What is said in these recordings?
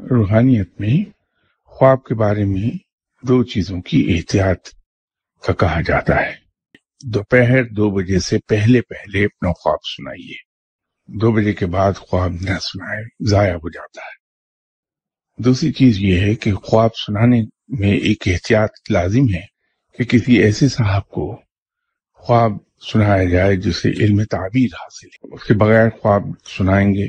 रूहानियत में ख्वाब के बारे में दो चीजों की एहतियात का कहा जाता है दोपहर दो बजे से पहले पहले अपना ख्वाब सुनाइए दो बजे के बाद ख्वाब न सुनाए जाया हो जाता है दूसरी चीज ये है कि ख्वाब सुनाने में एक एहतियात लाजिम है कि किसी ऐसे साहब को ख्वाब सुनाया जाए जिसे इल्म ताबीर हासिल है उसके बगैर ख्वाब सुनाएंगे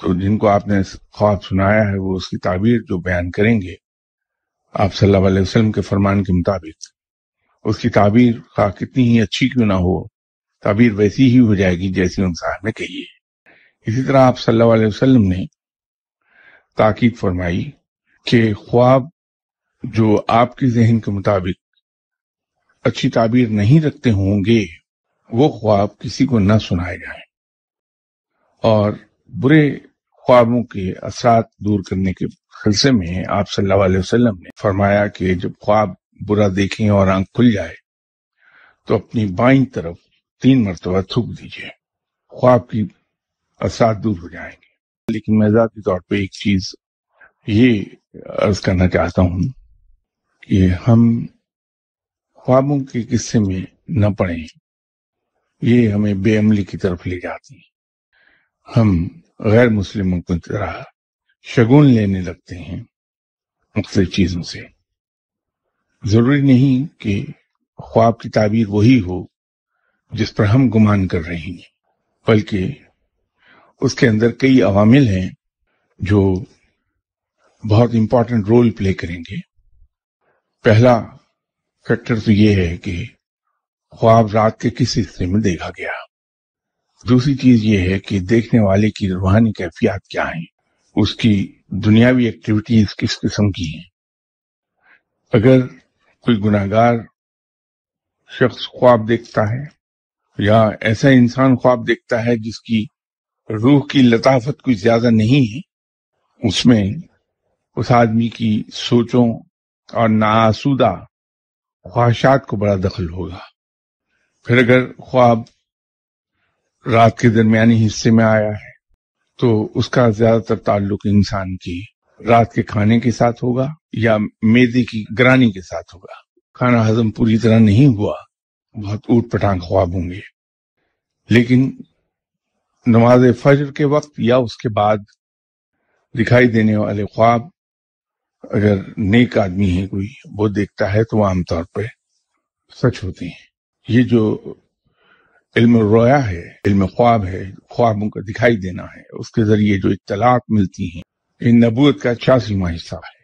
तो जिनको आपने ख्वाब सुनाया है वो उसकी ताबीर जो बयान करेंगे आप सल्लल्लाहु अलैहि वसल्लम के फरमान के मुताबिक उसकी ताबीर का कितनी ही अच्छी क्यों ना हो ताबीर वैसी ही हो जाएगी जैसी उन साहब ने कही है इसी तरह आप सल्लल्लाहु अलैहि वसल्लम ने ताकीद फरमाई कि ख्वाब जो आपके जहन के मुताबिक अच्छी ताबीर नहीं रखते होंगे वो ख्वाब किसी को न सुनाए जाए और बुरे ख्वाबों के असरात दूर करने के सिलसिले में आप सल्लल्लाहु अलैहि वसल्लम ने फरमाया कि जब ख्वाब बुरा देखें और आंख खुल जाए तो अपनी बाई तरफ तीन मरतबा थूक दीजिए ख्वाब की असरात दूर हो जाएंगे लेकिन मैं ज़ाती तौर पर एक चीज़ ये अर्ज करना चाहता हूँ कि हम ख्वाबों के किस्से में न पड़े ये हमें बेअमली की तरफ ले जाती है हम गैर मुस्लिमों की तरह शगुन लेने लगते हैं मुख्तलिफ चीज़ों से ज़रूरी नहीं कि ख्वाब की ताबीर वही हो जिस पर हम गुमान कर रहे हैं बल्कि उसके अंदर कई अवामिल हैं जो बहुत इम्पोर्टेंट रोल प्ले करेंगे पहला फैक्टर तो ये है कि ख्वाब रात के किस हिस्से में देखा गया दूसरी चीज ये है कि देखने वाले की रूहानी कैफियत क्या है उसकी दुनियावी एक्टिविटीज किस किस्म की हैं अगर कोई गुनागार शख्स ख्वाब देखता है या ऐसा इंसान ख्वाब देखता है जिसकी रूह की लताफत कुछ ज्यादा नहीं है उसमें उस आदमी की सोचों और नासुदा ख्वाहिशात को बड़ा दखल होगा फिर अगर ख्वाब रात के दरमियानी हिस्से में आया है तो उसका ज्यादातर ताल्लुक इंसान की रात के खाने के साथ होगा या मेदे की ग्रानी के साथ होगा खाना हजम पूरी तरह नहीं हुआ बहुत ऊट पटांग ख्वाब होंगे लेकिन नमाज फजर के वक्त या उसके बाद दिखाई देने वाले ख्वाब अगर नेक आदमी है कोई वो देखता है तो आमतौर पर सच होते हैं ये जो इल्म रोया है इल्म ख्वाब है ख्वाबों का दिखाई देना है उसके जरिए जो इतलात मिलती हैं ये नबूत का छियासीवा हिस्सा है